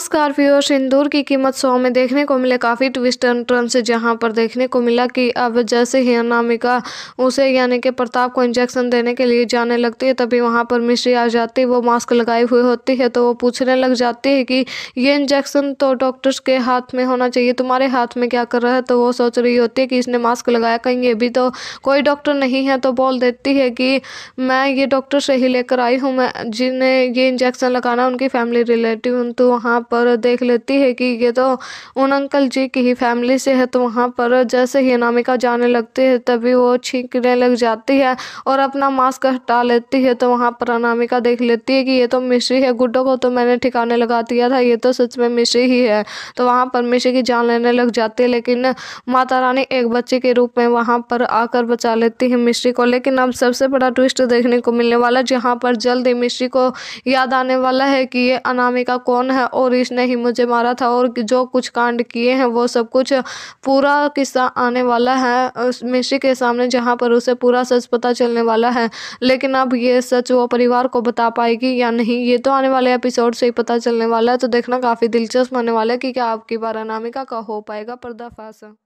Scorpio सिंदूर की कीमत सौ में देखने को मिले काफ़ी ट्विस्ट एंड टर्न से जहां पर देखने को मिला कि अब जैसे ही अनामिका उसे यानी कि प्रताप को इंजेक्शन देने के लिए जाने लगती है तभी वहां पर मिश्री आ जाती है वो मास्क लगाई हुई होती है तो वो पूछने लग जाती है कि ये इंजेक्शन तो डॉक्टर्स के हाथ में होना चाहिए तुम्हारे हाथ में क्या कर रहा है तो वो सोच रही होती है कि इसने मास्क लगाया कहीं ये भी तो कोई डॉक्टर नहीं है तो बोल देती है कि मैं ये डॉक्टर से ही लेकर आई हूँ मैं जिन्हें ये इंजेक्शन लगाना उनकी फैमिली रिलेटिव तो वहाँ पर देख लेती है कि ये तो उन अंकल जी की ही फैमिली से है तो वहाँ पर जैसे ही अनामिका जाने लगती है तभी वो छींकने लग जाती है और अपना मास्क हटा लेती है तो वहाँ पर अनामिका देख लेती है कि ये तो मिश्री है गुड्डो को तो मैंने ठिकाने लगा दिया था ये तो सच में मिश्री ही है तो वहाँ पर मिश्री की जान लेने लग जाती है लेकिन माता रानी एक बच्चे के रूप में वहाँ पर आकर बचा लेती है मिश्री को लेकिन अब सबसे बड़ा ट्विस्ट देखने को मिलने वाला जहाँ पर जल्द ही मिश्री को याद आने वाला है कि ये अनामिका कौन है और पुलिस ने ही मुझे मारा था और जो कुछ कांड किए हैं वो सब कुछ पूरा किस्सा आने वाला है उस मिश्री के सामने जहाँ पर उसे पूरा सच पता चलने वाला है लेकिन अब ये सच वो परिवार को बता पाएगी या नहीं ये तो आने वाले एपिसोड से ही पता चलने वाला है तो देखना काफ़ी दिलचस्प होने वाला है कि क्या आपकी बार अनामिका का हो पाएगा पर्दाफाश